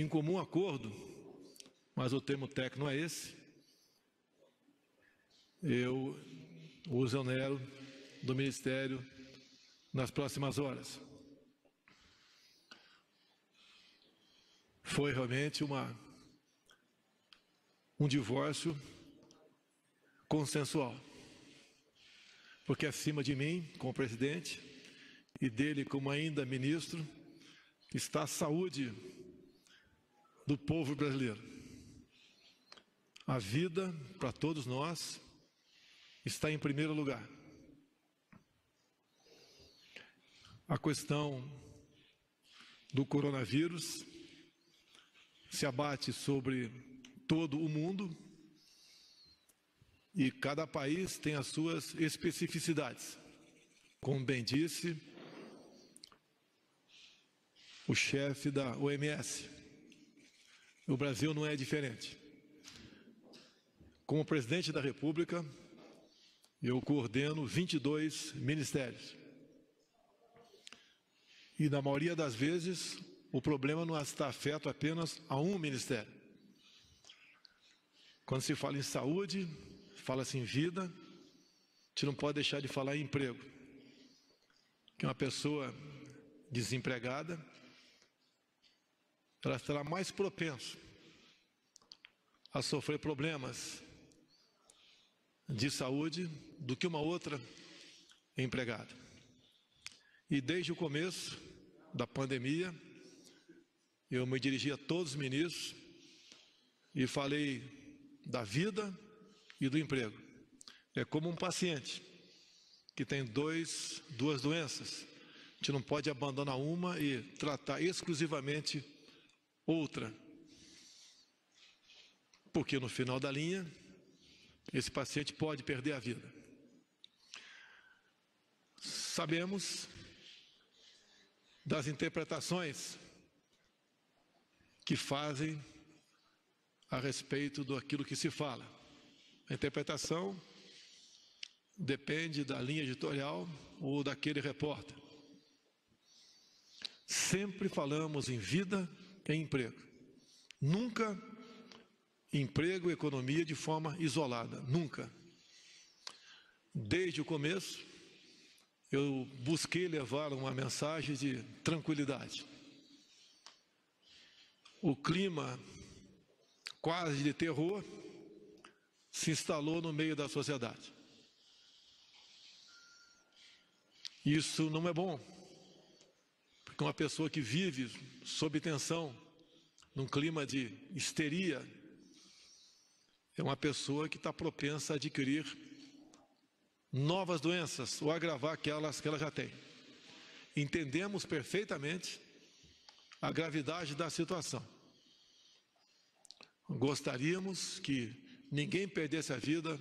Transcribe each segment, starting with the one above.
em comum acordo, mas o termo técnico é esse, eu os exonero do Ministério nas próximas horas. Foi realmente uma, um divórcio consensual. Porque acima de mim, como presidente, e dele como ainda ministro, está a saúde do povo brasileiro. A vida para todos nós está em primeiro lugar. A questão do coronavírus se abate sobre todo o mundo e cada país tem as suas especificidades. Como bem disse o chefe da OMS, o Brasil não é diferente. Como presidente da República, eu coordeno 22 ministérios. E na maioria das vezes, o problema não está afeto apenas a um ministério. Quando se fala em saúde, fala-se em vida, a gente não pode deixar de falar em emprego. Que uma pessoa desempregada ela será mais propenso a sofrer problemas de saúde do que uma outra empregada. E desde o começo da pandemia, eu me dirigi a todos os ministros e falei da vida e do emprego. É como um paciente que tem dois, duas doenças. A gente não pode abandonar uma e tratar exclusivamente outra. Porque no final da linha, esse paciente pode perder a vida. Sabemos das interpretações que fazem a respeito do aquilo que se fala. A interpretação depende da linha editorial ou daquele repórter. Sempre falamos em vida é emprego. Nunca emprego e economia de forma isolada, nunca. Desde o começo, eu busquei levar uma mensagem de tranquilidade. O clima quase de terror se instalou no meio da sociedade. Isso não é bom. Porque uma pessoa que vive sob tensão, num clima de histeria, é uma pessoa que está propensa a adquirir novas doenças ou agravar aquelas que ela já tem. Entendemos perfeitamente a gravidade da situação. Gostaríamos que ninguém perdesse a vida,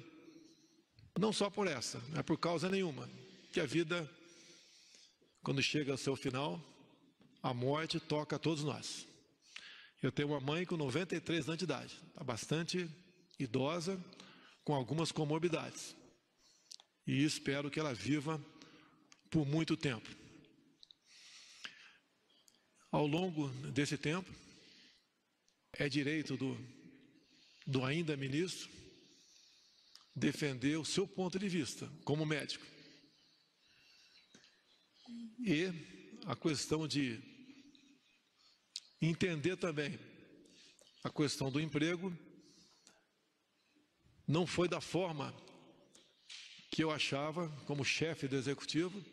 não só por essa, não é por causa nenhuma, que a vida, quando chega ao seu final, a morte toca a todos nós. Eu tenho uma mãe com 93 anos de idade, está bastante idosa, com algumas comorbidades. E espero que ela viva por muito tempo. Ao longo desse tempo, é direito do, do ainda ministro defender o seu ponto de vista como médico. E a questão de entender também a questão do emprego não foi da forma que eu achava, como chefe do executivo,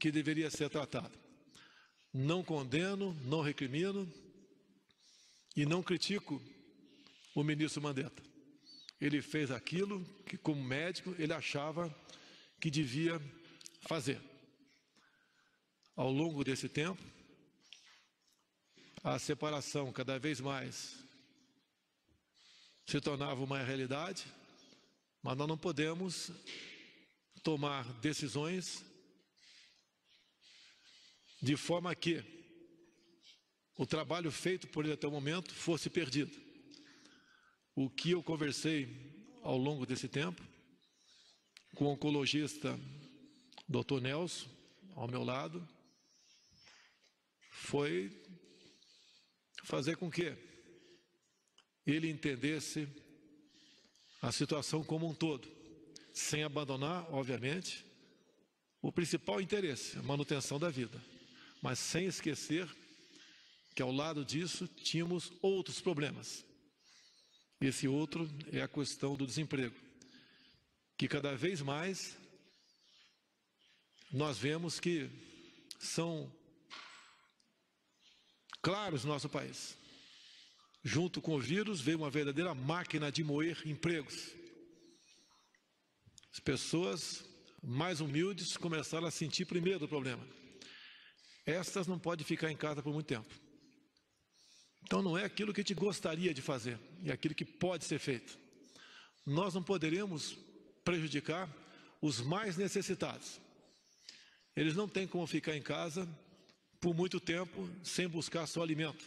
que deveria ser tratado. Não condeno, não recrimino e não critico o ministro Mandetta. Ele fez aquilo que, como médico, ele achava que devia fazer. Ao longo desse tempo, a separação cada vez mais se tornava uma realidade, mas nós não podemos tomar decisões de forma que o trabalho feito por ele até o momento fosse perdido. O que eu conversei ao longo desse tempo com o oncologista Dr. Nelson, ao meu lado, foi fazer com que ele entendesse a situação como um todo, sem abandonar, obviamente, o principal interesse, a manutenção da vida, mas sem esquecer que ao lado disso tínhamos outros problemas. Esse outro é a questão do desemprego, que cada vez mais nós vemos que são claros no nosso país. Junto com o vírus veio uma verdadeira máquina de moer empregos. As pessoas mais humildes começaram a sentir primeiro o problema. Estas não podem ficar em casa por muito tempo. Então não é aquilo que a gente gostaria de fazer, é aquilo que pode ser feito. Nós não poderemos prejudicar os mais necessitados. Eles não têm como ficar em casa por muito tempo sem buscar seu alimento.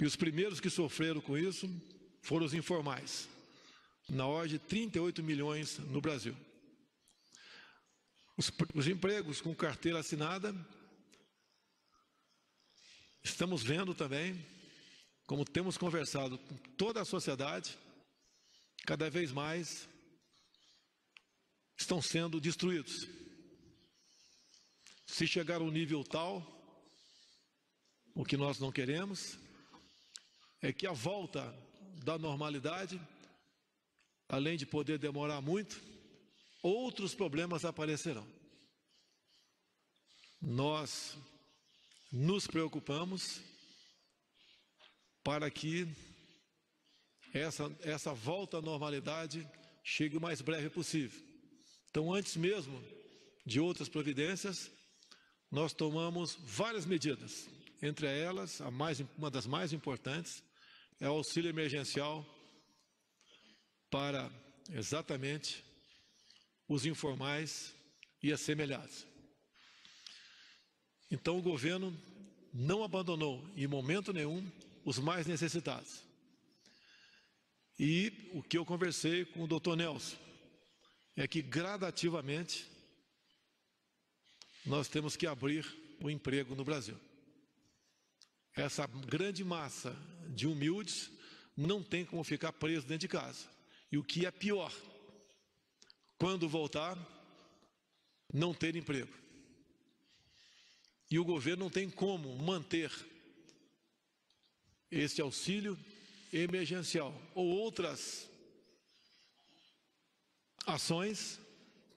E os primeiros que sofreram com isso foram os informais, na ordem de 38 milhões no Brasil. Os, os empregos com carteira assinada, estamos vendo também, como temos conversado com toda a sociedade, cada vez mais estão sendo destruídos. Se chegar a um nível tal, o que nós não queremos é que a volta da normalidade, além de poder demorar muito, outros problemas aparecerão. Nós nos preocupamos para que essa, essa volta à normalidade chegue o mais breve possível. Então, antes mesmo de outras providências, nós tomamos várias medidas. Entre elas, a mais, uma das mais importantes é o auxílio emergencial para exatamente os informais e assemelhados. Então, o governo não abandonou em momento nenhum os mais necessitados. E o que eu conversei com o doutor Nelson é que gradativamente nós temos que abrir o emprego no Brasil. Essa grande massa de humildes não tem como ficar preso dentro de casa. E o que é pior, quando voltar, não ter emprego. E o governo não tem como manter esse auxílio emergencial ou outras ações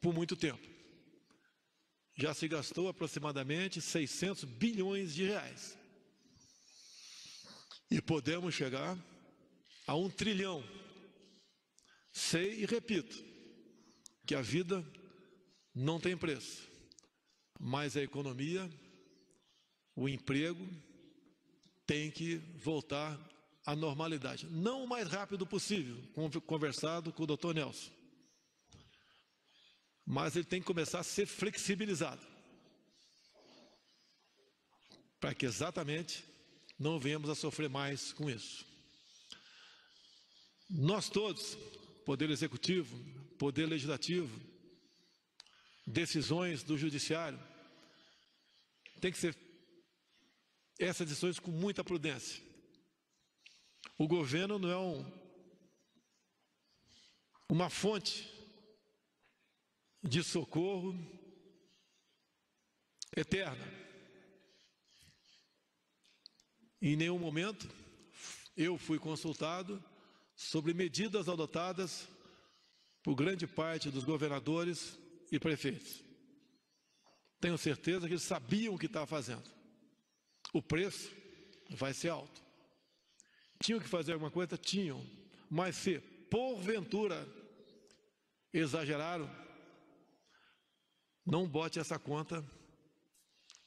por muito tempo já se gastou aproximadamente 600 bilhões de reais. E podemos chegar a um trilhão. Sei e repito que a vida não tem preço, mas a economia, o emprego, tem que voltar à normalidade. Não o mais rápido possível, conversado com o doutor Nelson, mas ele tem que começar a ser flexibilizado. Para que exatamente não venhamos a sofrer mais com isso. Nós todos, Poder Executivo, Poder Legislativo, decisões do Judiciário, tem que ser essas decisões com muita prudência. O governo não é um, uma fonte de socorro eterna. Em nenhum momento eu fui consultado sobre medidas adotadas por grande parte dos governadores e prefeitos. Tenho certeza que eles sabiam o que estava fazendo. O preço vai ser alto. Tinham que fazer alguma coisa? Tinham. Mas se porventura exageraram, não bote essa conta,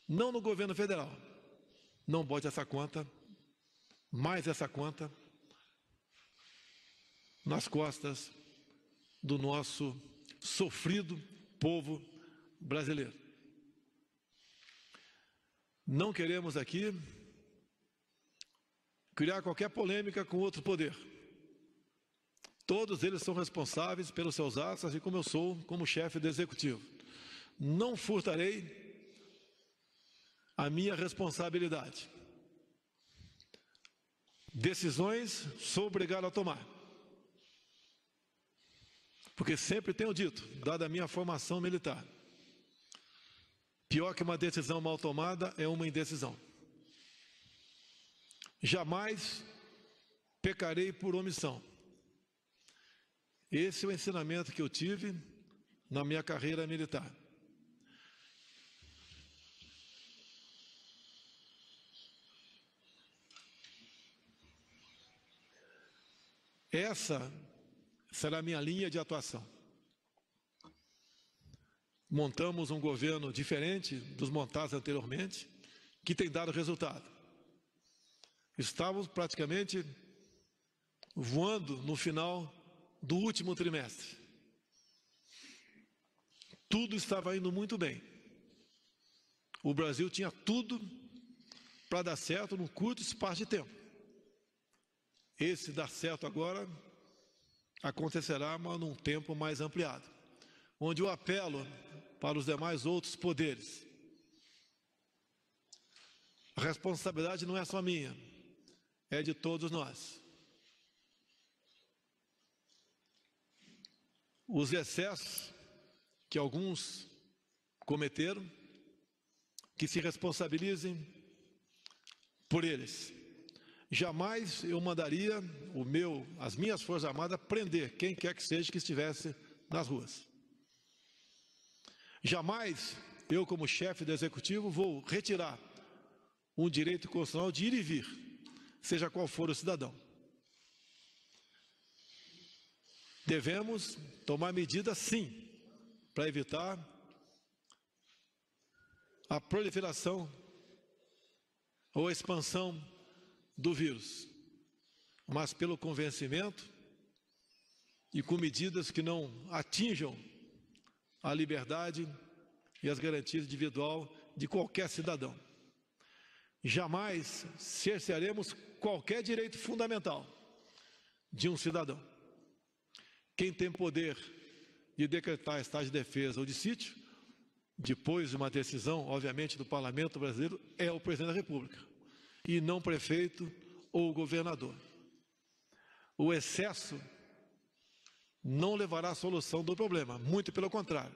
não no governo federal, não bote essa conta, mais essa conta, nas costas do nosso sofrido povo brasileiro. Não queremos aqui criar qualquer polêmica com outro poder. Todos eles são responsáveis pelos seus atos, assim como eu sou, como chefe do executivo não furtarei a minha responsabilidade. Decisões sou obrigado a tomar. Porque sempre tenho dito, dada a minha formação militar, pior que uma decisão mal tomada é uma indecisão. Jamais pecarei por omissão. Esse é o ensinamento que eu tive na minha carreira militar. Essa será a minha linha de atuação. Montamos um governo diferente dos montados anteriormente, que tem dado resultado. Estávamos praticamente voando no final do último trimestre. Tudo estava indo muito bem. O Brasil tinha tudo para dar certo num curto espaço de tempo. Esse dar certo agora acontecerá, mas num tempo mais ampliado, onde o apelo para os demais outros poderes. A responsabilidade não é só minha, é de todos nós. Os excessos que alguns cometeram, que se responsabilizem por eles. Jamais eu mandaria o meu, as minhas Forças Armadas prender quem quer que seja que estivesse nas ruas. Jamais eu, como chefe do executivo, vou retirar um direito constitucional de ir e vir, seja qual for o cidadão. Devemos tomar medidas, sim, para evitar a proliferação ou a expansão do vírus, mas pelo convencimento e com medidas que não atinjam a liberdade e as garantias individual de qualquer cidadão. Jamais cercearemos qualquer direito fundamental de um cidadão. Quem tem poder de decretar estado de defesa ou de sítio, depois de uma decisão, obviamente, do Parlamento Brasileiro, é o Presidente da República e não prefeito ou governador. O excesso não levará à solução do problema, muito pelo contrário,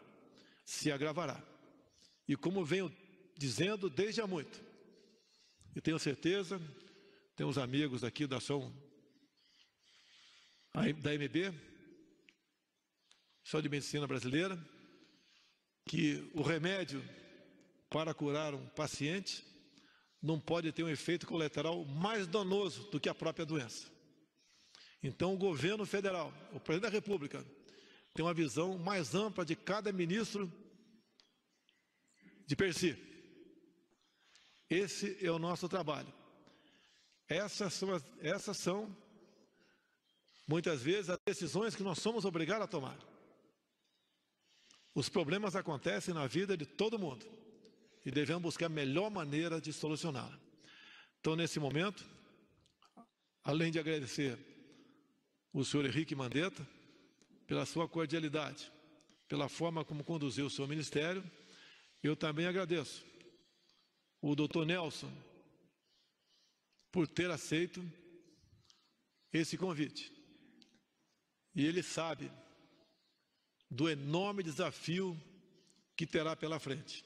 se agravará. E como venho dizendo desde há muito, e tenho certeza, tem uns amigos aqui da ação da MB, Ação de Medicina Brasileira, que o remédio para curar um paciente não pode ter um efeito colateral mais danoso do que a própria doença. Então, o governo federal, o presidente da República, tem uma visão mais ampla de cada ministro de per si. Esse é o nosso trabalho. Essas são, as, essas são, muitas vezes, as decisões que nós somos obrigados a tomar. Os problemas acontecem na vida de todo mundo e devemos buscar a melhor maneira de solucioná-la. Então, nesse momento, além de agradecer o senhor Henrique Mandetta pela sua cordialidade, pela forma como conduziu o seu ministério, eu também agradeço o doutor Nelson por ter aceito esse convite. E ele sabe do enorme desafio que terá pela frente.